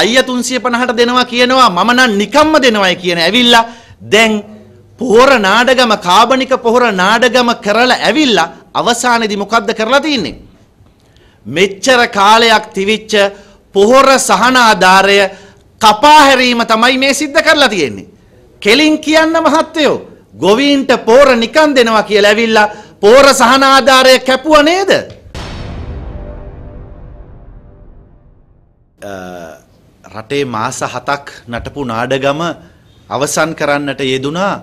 අයිය 350ට දෙනවා කියනවා මම නම් නිකම්ම දෙනවයි කියන ඇවිල්ලා දැන් පොහොර නාඩගම කාබනික පොහොර නාඩගම කරලා ඇවිල්ලා අවසානයේදී මොකද්ද කරලා තින්නේ මෙච්චර කාලයක් තිවිච්ච පොහොර සහනාධාරය කපා හැරීම තමයි මේ සිද්ධ කරලා තියෙන්නේ කෙලින් කියන්න මහත්තයෝ ගොවීන්ට පොහොර නිකන් දෙනවා කියලා ඇවිල්ලා පෝර සහනාධාරය කැපුව නේද? රටේ මාස 7ක් නටපු නාඩගම අවසන් කරන්නට යෙදුනා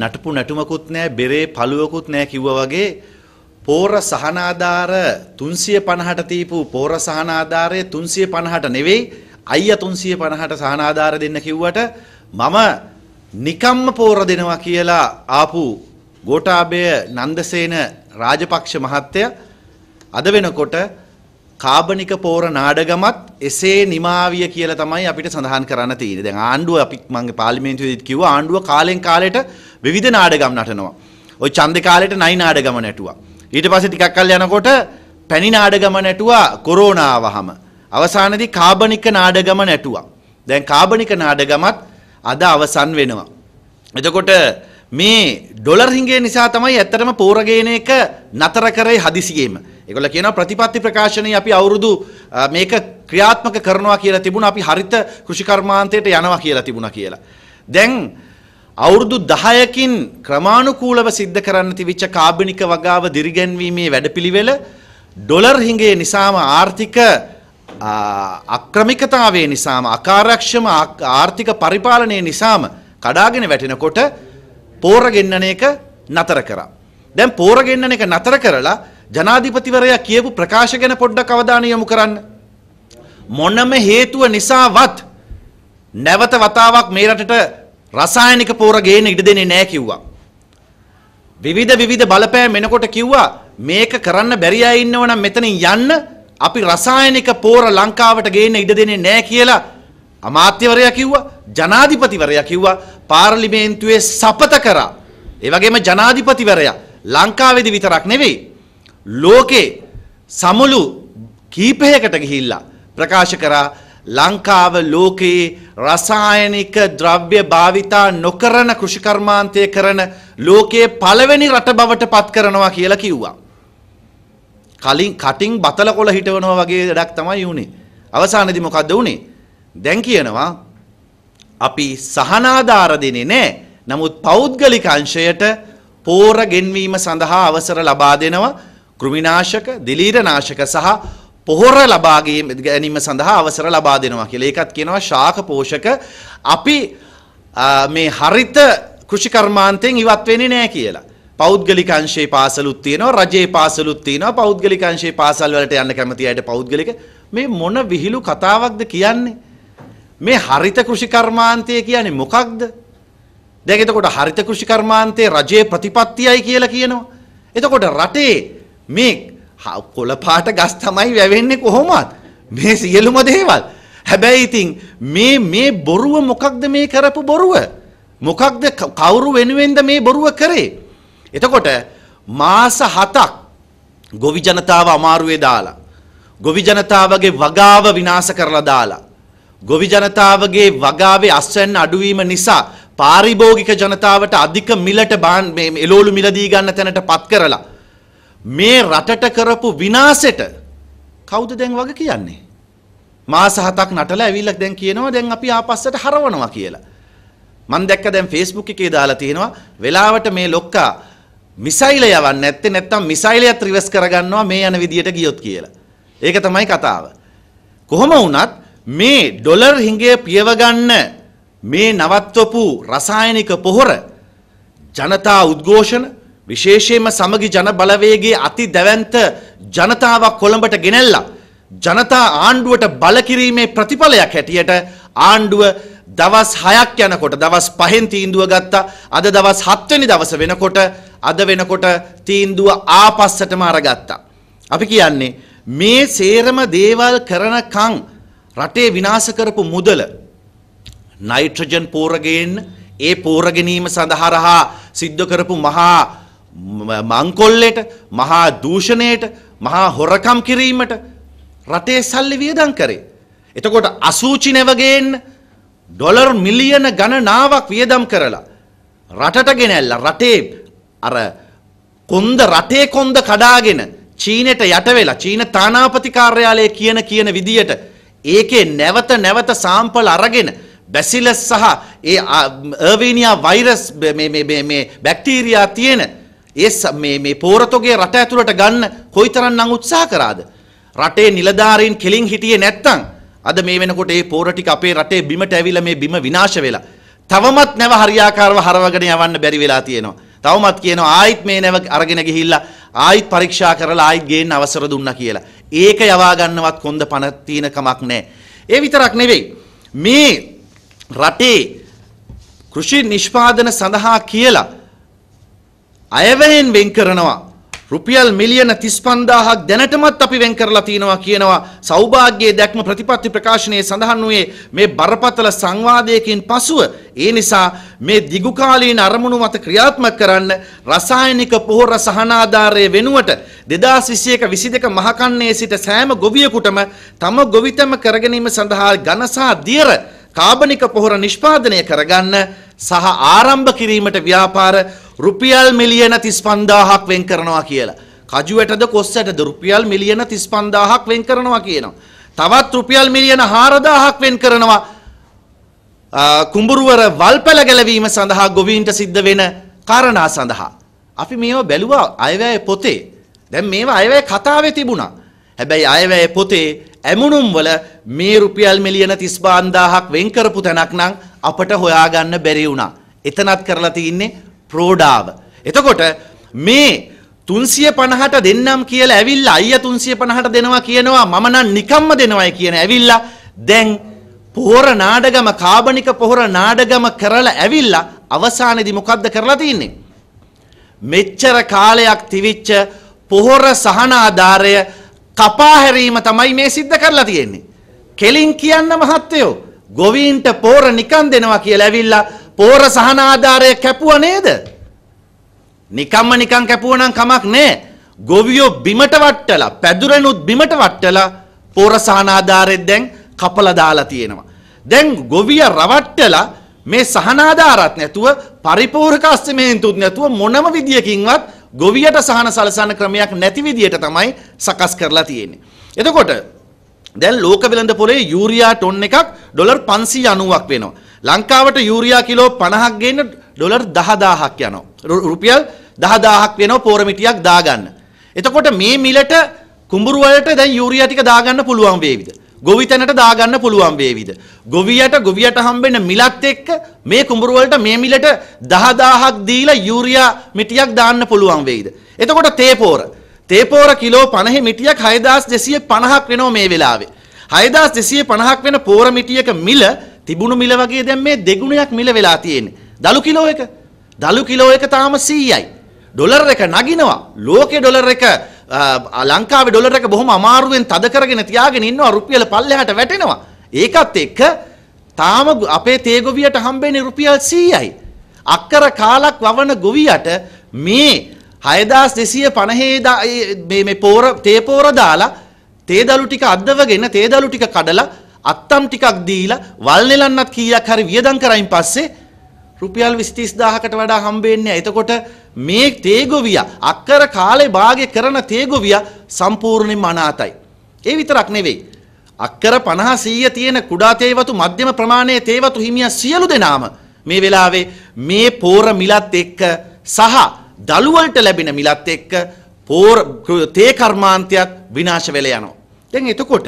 නටපු නැටුමකුත් නෑ බෙරේ පළුවකුත් නෑ කිව්වා වගේ පෝර සහනාධාර 350ට තීපු පෝර සහනාධාරයේ 350ට නෙවෙයි අයියා 350ට සහනාධාර දෙන්න කිව්වට මම නිකම්ම පෝර දෙනවා කියලා ආපු ගෝඨාභය නන්දසේන රාජපක්ෂ මහත්තයා අද වෙනකොට කාබනික පෝර නාඩගමත් එසේ නිමාවිය කියලා තමයි අපිට සඳහන් කරන්න තියෙන්නේ. දැන් ආණ්ඩුව අපි මගේ පාර්ලිමේන්තුවේදීත් කිව්වා ආණ්ඩුව කාලෙන් කාලයට විවිධ නාඩගම් නටනවා. ওই ඡන්දේ කාලෙට නයි නාඩගම නැටුවා. ඊට පස්සේ ටිකක් කල් යනකොට පැණි නාඩගම නැටුවා කොරෝනා වහම. අවසානයේදී කාබනික නාඩගම නැටුවා. දැන් කාබනික නාඩගමත් අද අවසන් වෙනවා. එතකොට මේ ඩොලර් හිඟේ නිසා තමයි ඇත්තටම පෝරගේන එක නතර කරේ හදිසියෙම. ඒගොල්ල කියනවා ප්‍රතිපත්ති ප්‍රකාශනයේ අපි අවුරුදු මේක ක්‍රියාත්මක කරනවා කියලා තිබුණා අපි හරිත කෘෂිකර්මාන්තයට යනවා කියලා තිබුණා කියලා. දැන් අවුරුදු 10කින් ක්‍රමානුකූලව සිද්ධ කරන්න තිබිච්ච කාබනික වගාව දිරිගැන්වීමේ වැඩපිළිවෙල ඩොලර් හිඟේ නිසාම ආර්ථික අක්‍රමිකතාවය නිසාම අකාරක්ෂම ආර්ථික පරිපාලනය නිසාම කඩාගෙන වැටෙනකොට පෝර ගෙන්නන එක නතර කරා. දැන් පෝර ගෙන්නන එක නතර කරලා ජනාධිපතිවරයා කියපු ප්‍රකාශ ගැන පොඩ්ඩක් අවධානය යොමු කරන්න. මොනම හේතුව නිසාවත් නැවත වතාවක් මේ රටට රසායනික පෝර ගේන ඉඩ දෙන්නේ නැහැ කිව්වා. විවිධ විවිධ බලපෑම් එනකොට කිව්වා මේක කරන්න බැරි අය ඉන්නව නම් මෙතනින් යන්න අපි රසායනික පෝර ලංකාවට ගේන්න ඉඩ දෙන්නේ නැහැ කියලා අමාත්‍යවරයා කිව්වා. ජනාධිපතිවරයා කිව්වා පාර්ලිමේන්තුවේ සපත කරා. ඒ වගේම ජනාධිපතිවරයා ලංකාවේදී විතරක් නෙවෙයි ලෝකේ සමුළු කීපයකට ගිහිල්ලා ප්‍රකාශ කරා ලංකාව ලෝකයේ රසායනික ද්‍රව්‍ය භාවිතා නොකරන කෘෂිකර්මාන්තය කරන ලෝකයේ පළවෙනි රට බවට පත් කරනවා කියලා කිව්වා. කලින් කටින් බතල කොළ හිටවනවා වගේ වැඩක් තමයි වුණේ. අවසානයේදී මොකද්ද වුණේ? දැන් කියනවා අපි සහනාධාර දෙන්නේ නැහැ. නමුත් පෞද්ගලික අංශයට පෝර ගෙන්වීම සඳහා අවසර ලබා දෙනවා කෘමිනාශක, දිලීරනාශක සහ පොහොර ලබා ගැනීම සඳහා අවසර ලබා දෙනවා කියලා. ඒකත් කියනවා ශාක පෝෂක අපි මේ හරිත කෘෂිකර්මාන්තයෙන් ඉවත් වෙන්නේ නැහැ කියලා. පෞද්ගලික අංශයේ පාසලුත් තියෙනවා රජයේ පාසලුත් තියෙනවා පෞද්ගලික අංශයේ පාසල් වලට යන්න කැමති අයට පෞද්ගලික මේ මොන විහිළු කතාවක්ද කියන්නේ මේ හරිත කෘෂිකර්මාන්තය කියන්නේ මොකක්ද? දැන් එතකොට හරිත කෘෂිකර්මාන්තේ රජයේ ප්‍රතිපත්තියයි කියලා කියනවා. එතකොට රටේ මේ කොළපාට ගස් තමයි වැවෙන්නේ කොහොමවත්. මේ සියලුම දේවල්. හැබැයි ඉතින් මේ මේ බොරුව මොකක්ද මේ කරපු බොරුව? මොකක්ද කවුරු වෙනුවෙන්ද මේ බොරුව කරේ? එතකොට මාස 7ක් ගොවි ජනතාව අමාරුවේ දාලා ගොවි ජනතාවගේ වගාව විනාශ කරලා දාලා ගොවි ජනතාවගේ වගාවේ අස්වැන්න අඩුවීම නිසා පාරිභෝගික ජනතාවට අධික මිලට බාන් මේ එළෝලු මිලදී ගන්න තැනට පත් කරලා මේ රටට කරපු විනාශයට කවුද දැන් වග කියන්නේ මාස හතක් නටලා ඇවිල්ලා දැන් කියනවා දැන් අපි ආපස්සට හරවනවා කියලා මම දැක්ක දැන් Facebook එකේ දාලා තියෙනවා වෙලාවට මේ ලොක්කා මිසයිල යවන්නේ නැත්තේ නැත්තම් මිසයිලයක් රිවර්ස් කරගන්නවා මේ යන විදියට ගියොත් කියලා ඒක තමයි කතාව කොහොම වුණත් මේ ඩොලර් හිඟය පියවගන්න මේ නවත්වපු රසායනික පොහොර ජනතා උද්ඝෝෂණ විශේෂයෙන්ම සමගි ජන බලවේගයේ අති දැවැන්ත ජනතාවක් කොළඹට ගෙනෙල්ලා ජනතා ආණ්ඩුවට බල කිරීමේ ප්‍රතිඵලයක් හැටියට ආණ්ඩුව දවස් 6ක් යනකොට දවස් 5න් තීන්දුව ගත්තා අද දවස් 7 වෙනි දවස වෙනකොට අද වෙනකොට තීන්දුව ආපස්සටම අරගත්තා අපි කියන්නේ මේ සේරම දේවල් කරනකම් රටේ විනාශ කරපු මුදල නයිට්‍රජන් පෝරගෙන් ඒ පෝර ගැනීම සඳහරහා සිද්ධ කරපු මහා මංකොල්ලට මහා දූෂණයට මහා හොරකම් කිරීමට රටේ සල්ලි වියදම් කරේ. එතකොට අසූචි නැවගෙන් ඩොලර් මිලියන ගණනාවක් වියදම් කරලා රටට ගෙනැල්ල රටේ අර කොන්ද රටේ කොන්ද කඩාගෙන චීනයට යට වෙලා චීන තානාපති කාර්යාලය කියන කියන විදියට ඒකේ නැවත නැවත සාම්පල් අරගෙන බැසිලස් සහ ඒ අර්වීනියා වෛරස් බැක්ටීරයා තියෙන ඒ මේ පෝරතොගේ රට ඇතුළට ගන්න කොයිතරම් නම් උත්සාහ කරාද. රටේ නිලධාරීන් කෙලින් හිටියේ නැත්තම් අද මේ වෙනකොට ඒ පෝර ටික අපේ රටේ බිමට ඇවිල්ලා මේ බිම විනාශ වෙලා තවමත් නැව හරියාකාරව හරවගෙන යවන්න බැරි වෙලා තියෙනවා. තවමත් කියනවා ආයිත් මේ නැව අරගෙන ගිහිල්ලා ආයිත් පරීක්ෂා කරලා ආයිත් ගේන්න අවසර දුන්නා කියලා. ඒක යවා ගන්නවත් කොන්ද පණ තියෙන කමක් නැහැ. ඒ විතරක් නෙවෙයි. මේ රටේ කෘෂි නිෂ්පාදන සඳහා කියලා අයවැයෙන් වෙන් කරනවා රුපියල් මිලියන 35000ක් දැනටමත් අපි වෙන් කරලා තිනවා කියනවා සෞභාග්‍යයේ දැක්ම ප්‍රතිපත්ති ප්‍රකාශනයේ සඳහන් වූයේ මේ බරපතල සංවාදයකින් පසුව ඒ නිසා මේ දිගුකාලීන අරමුණු මත ක්‍රියාත්මක කරන්න රසායනික පොහොර සහනාධාරය වෙනුවට 2021 22 මහකන්නේ සිට සෑම ගොවියෙකුටම තම ගොවිතම කර ගැනීම සඳහා ඝනසා දියර කාබනික පොහොර නිෂ්පාදනය කරගන්න සහ ආරම්භ කිරීමට ව්‍යාපාර රුපියල් මිලියන 35000ක් වෙන් කරනවා කියලා. කජුවැටද කොස්සටද රුපියල් මිලියන 35000ක් වෙන් කරනවා කියනවා. තවත් රුපියල් මිලියන 4000ක් වෙන් කරනවා. කුඹුරුවර වල්පැල ගැලවීම සඳහා ගොවීන්ට සිද්ධ වෙන කාරණා සඳහා. අපි මේවා බැලුවා අයවැය පොතේ. දැන් මේවා අයවැය කතාවේ තිබුණා. හැබැයි අයවැය පොතේ ඇමුණුම් වල මේ රුපියල් මිලියන 35000ක් වෙන් කරපු තැනක් නම් අපට හොයාගන්න බැරි වුණා. එතනත් කරලා තින්නේ ප්‍රෝඩාව. එතකොට මේ තුන්සිය පණහට දෙන්නම් කියලා ඇවිල්ලා අයිය තුන්සිය පණහට දෙනවා කියනවා මම නම් නිකම්ම දෙනවයි කියන ඇවිල්ලා දැන් පොහොර නාඩගම කාබනික පොහොර නාඩගම කරලා ඇවිල්ලා අවසානයේදී මොකද්ද කරලා තින්නේ මෙච්චර කාලයක් තිවිච්ච පොහොර සහනාධාරය කපා හැරීම තමයි මේ සිද්ධ කරලා තියෙන්නේ කෙලින් කියන්න මහත්තයෝ ගොවීන්ට පොහොර නිකන් දෙනවා කියලා ඇවිල්ලා පෝර සහනාධාරය කැපුව නේද? නිකම්ම නිකං කැපුව නම් කමක් නෑ. ගොවියෝ බිමට වට්ටලා පැදුරනුත් බිමට වට්ටලා පෝර සහනාධාරයෙන් දැන් කපලා දාලා තියෙනවා. දැන් ගොවිය රවට්ටලා මේ සහනාධාරත් නැතුව පරිපූර්ණක අස්තමේන්තුත් නැතුව මොනම විදියකින්වත් ගොවියට සහන සලසන ක්‍රමයක් නැති විදියට තමයි සකස් කරලා තියෙන්නේ. එතකොට දැන් ලෝක වෙළඳ පොලේ යූරියා ටොන් එකක් ඩොලර් 590ක් වෙනවා. ලංකාවට යූරියා කිලෝ 50ක් ගේන්න ඩොලර් 10000ක් යනවා. රුපියල් 10000ක් වෙනවා පෝරමිටියක් දාගන්න. එතකොට මේ මිලට කුඹුරු වලට දැන් යූරියා ටික දාගන්න පුළුවන් වේවිද? ගොවිතැනට දාගන්න පුළුවන් වේවිද? ගොවියට ගොවියට හම්බෙන මිලත් එක්ක මේ කුඹුරු වලට මේ මිලට 10000ක් දීලා යූරියා මිටියක් දාන්න පුළුවන් වේවිද? එතකොට තේ පෝර තේපෝර කිලෝ 50 මිටියක් 6250ක් වෙනවා මේ වෙලාවේ. 6250ක් වෙන පෝර මිටියක මිල තිබුණු මිල වගේ දැන් මේ දෙගුණයක් මිල වෙලා තියෙන්නේ. දලු කිලෝ එක. දලු කිලෝ එක තාම 100යි. ඩොලර් එක නගිනවා. ලෝකේ ඩොලර් එක ලංකාවේ ඩොලර් එක බොහොම අමාරුවෙන් තද කරගෙන තියාගෙන ඉන්නවා රුපියල පල්ලෙහාට වැටෙනවා. ඒකත් එක්ක තාම අපේ තේ ගොවියට හම්බෙන්නේ රුපියල් 100යි. අක්කර කාලක් වවන ගොවියට මේ හයදස් දෙසිය පණහේ පෝර තේපෝර දාලා තේදලු ටික අදවගෙන තේදලු ටික කඩලා අත්තම් ටිකක් දීලා වල් නෙලන්නත් කීයක් හරි වියදම් කරයින් පස්සේ රුපියල් 23000කට වඩා හම්බෙන්නේ එතකොට මේ තේගොවිය අක්කර කාලේ භාගය කරන තේගොවිය සම්පූර්ණයෙන්ම අනාතයි. ඒ විතරක් නෙවෙයි. අක්කර 50 100 තියෙන කුඩා තේවතු මධ්‍යම ප්‍රමාණයේ තේවතු හිමිය සියලු දෙනාම මේ වෙලාවේ මේ පෝර මිලත් එක්ක සහ දළුවන්ට ලැබෙන මිලත් එක්ක පෝර තේ කර්මාන්තයත් විනාශ වෙලා යනවා. දැන් එතකොට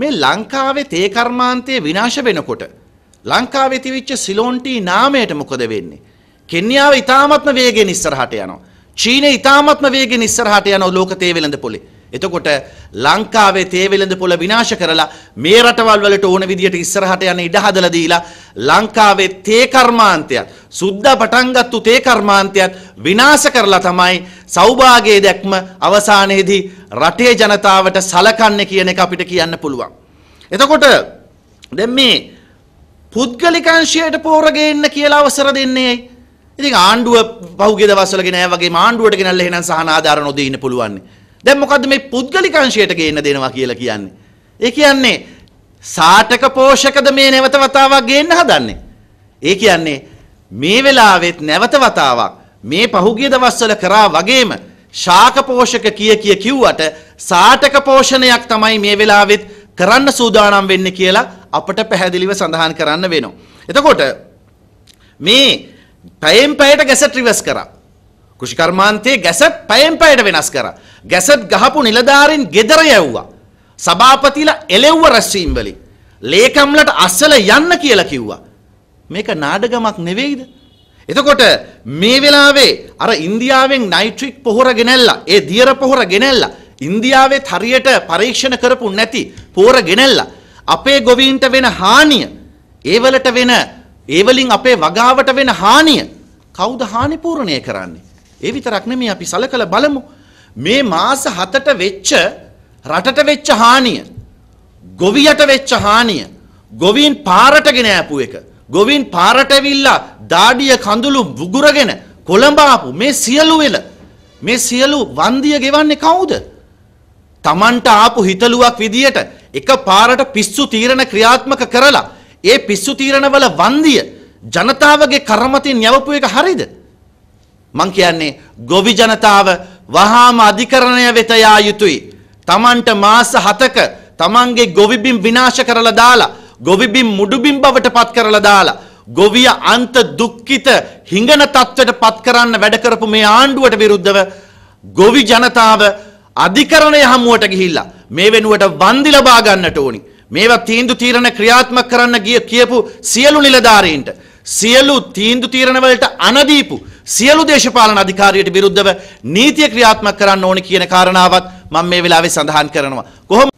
මේ ලංකාවේ තේ කර්මාන්තය විනාශ වෙනකොට ලංකාවේ තිබිච්ච සිලෝන් ටී නාමයට මොකද වෙන්නේ? කෙන්යාව ඉතාමත්ම වේගයෙන් ඉස්සරහට යනවා. චීනය ඉතාමත්ම වේගෙන් ඉස්සරහට යන ලෝක තේ වෙළඳ පොලේ. එතකොට ලංකාවේ තේවිලඳ පොළ විනාශ කරලා මේ රටවල් වලට ඕන විදිහට ඉස්සරහට යන ඉඩ හදලා දීලා ලංකාවේ තේ කර්මාන්තයත් සුද්ධ පටන්ගත්තු තේ කර්මාන්තයත් විනාශ කරලා තමයි සෞභාගයේ දැක්ම අවසානයේදී රටේ ජනතාවට සලකන්නේ කියන එක අපිට කියන්න පුළුවන්. එතකොට දැන් මේ පුද්ගලිකංශයට පෝර ගේන්න කියලා අවසර දෙන්නේ ඉතින් ආණ්ඩුව පහුගිය දවස්වල ගෙනාවා වගේ ආණ්ඩුවට ගෙනල්ලා එහෙනම් සහනාධාර නොදී ඉන්න පුළුවන්නේ. දැන් මොකද්ද මේ පුද්ගලික අංශයට ගේන්න දෙනවා කියලා කියන්නේ? ඒ කියන්නේ සාටක පෝෂකද මේ නැවත වතාවක් ගේන්න හදන්නේ. ඒ කියන්නේ මේ වෙලාවෙත් නැවත වතාවක් මේ පහුගිය දවස්වල කරා වගේම ශාක පෝෂක කිය කිය කිව්වට සාටක පෝෂණයක් තමයි මේ වෙලාවෙත් කරන්න සූදානම් වෙන්න කියලා අපට පැහැදිලිව සඳහන් කරන්න වෙනවා. එතකොට මේ පැයෙන් පැයට ගැසට් රිවර්ස් කරා. කෘෂිකර්මාන්තයේ ගැසට් පැයෙන් පැයට වෙනස් කරා. ගැසට් ගහපු නිලධාරීන් ගෙදර යැව්වා. සභාපතිලා එලෙව්ව රැස්වීම් වලින්. ලේකම්ලට අස්සල යන්න කියලා කිව්වා. මේක නාඩගමක් නෙවෙයිද? එතකොට මේ වෙලාවේ අර ඉන්දියාවෙන් නයිට්‍රික් පොහොර ගෙනල්ලා ඒ දියර පොහොර ගෙනල්ලා ඉන්දියාවේ හරියට පරීක්ෂණ කරපු නැති පොහොර ගෙනල්ලා අපේ ගොවීන්ට වෙන හානිය ඒවලට වෙන ඒවලින් අපේ වගාවට වෙන හානිය කවුද හානි පූර්ණණය කරන්නේ ඒ විතරක් නෙමෙයි අපි සලකලා බලමු මේ මාස හතට වෙච්ච රටට වෙච්ච හානිය ගොවියට වෙච්ච හානිය ගොවීන් පාරටගෙන ඇපු එක ගොවින් පාරට ඇවිල්ලා දාඩිය කඳුළු වුගුරගෙන කොළඹ ආපු මේ සියලු වෙල මේ සියලු වන්දිය ගෙවන්නේ කවුද? Tamanට ආපු හිතලුවක් විදියට එක පාරට පිස්සු තීරණ ක්‍රියාත්මක කරලා ඒ පිස්සු තීරණවල වන්දිය ජනතාවගේ කරමතින් යවපු එක හරිද? මං කියන්නේ ගොවි ජනතාව වහාම අධිකරණය වෙත යා යුතුයි. Tamanට මාස 7ක Tamanගේ ගොවිබිම් විනාශ කරලා දාලා ගොවිබිම් මුඩුබිම් බවට පත් කරලා දාලා ගොවිය අන්ත දුක්ඛිත හිඟන තත්ත්වයට පත් කරන්න වැඩ කරපු මේ ආණ්ඩුවට විරුද්ධව ගොවි ජනතාව අධිකරණය හමුවට ගිහිල්ලා මේ වෙනුවට වන්දි ලබා ගන්නට ඕනි. මේවා තීන්දු තීරණ ක්‍රියාත්මක කරන්න ගිය කියපු සියලු නිලධාරීන්ට සියලු තීන්දු තීරණ වලට අනදීපු සියලු දේශපාලන අධිකාරියට විරුද්ධව නීතිය ක්‍රියාත්මක කරන්න ඕන කියන කාරණාවත් මම මේ වෙලාවේ සඳහන් කරනවා. කොහොම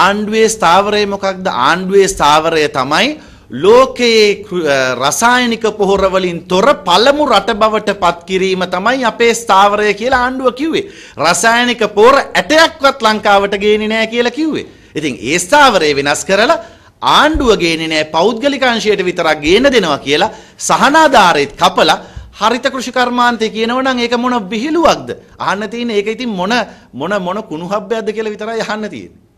ආණ්ඩුවේ ස්ථාවරය මොකක්ද ආණ්ඩුවේ ස්ථාවරය තමයි ලෝකයේ රසායනික පොහොර වලින් තොර පළමු රට බවට පත් කිරීම තමයි අපේ ස්ථාවරය කියලා ආණ්ඩුව කිව්වේ. රසායනික පොහොර ඇටයක්වත් ලංකාවට ගේන්නේ නැහැ කියලා කිව්වේ. ඉතින් ඒ ස්ථාවරය වෙනස් කරලා ආණ්ඩුව ගේන්නේ නැහැ පෞද්ගලික අංශයට විතරක් ගේන දෙනවා කියලා සහනාධාරෙත් කපලා හරිත කෘෂි කර්මාන්තය කියනවනම් ඒක මොන විහිළුවක්ද? අහන්න තියෙන්නේ ඒක ඉතින් මොන මොන මොන කුණුහබ්බයක්ද කියලා විතරයි අහන්න තියෙන්නේ.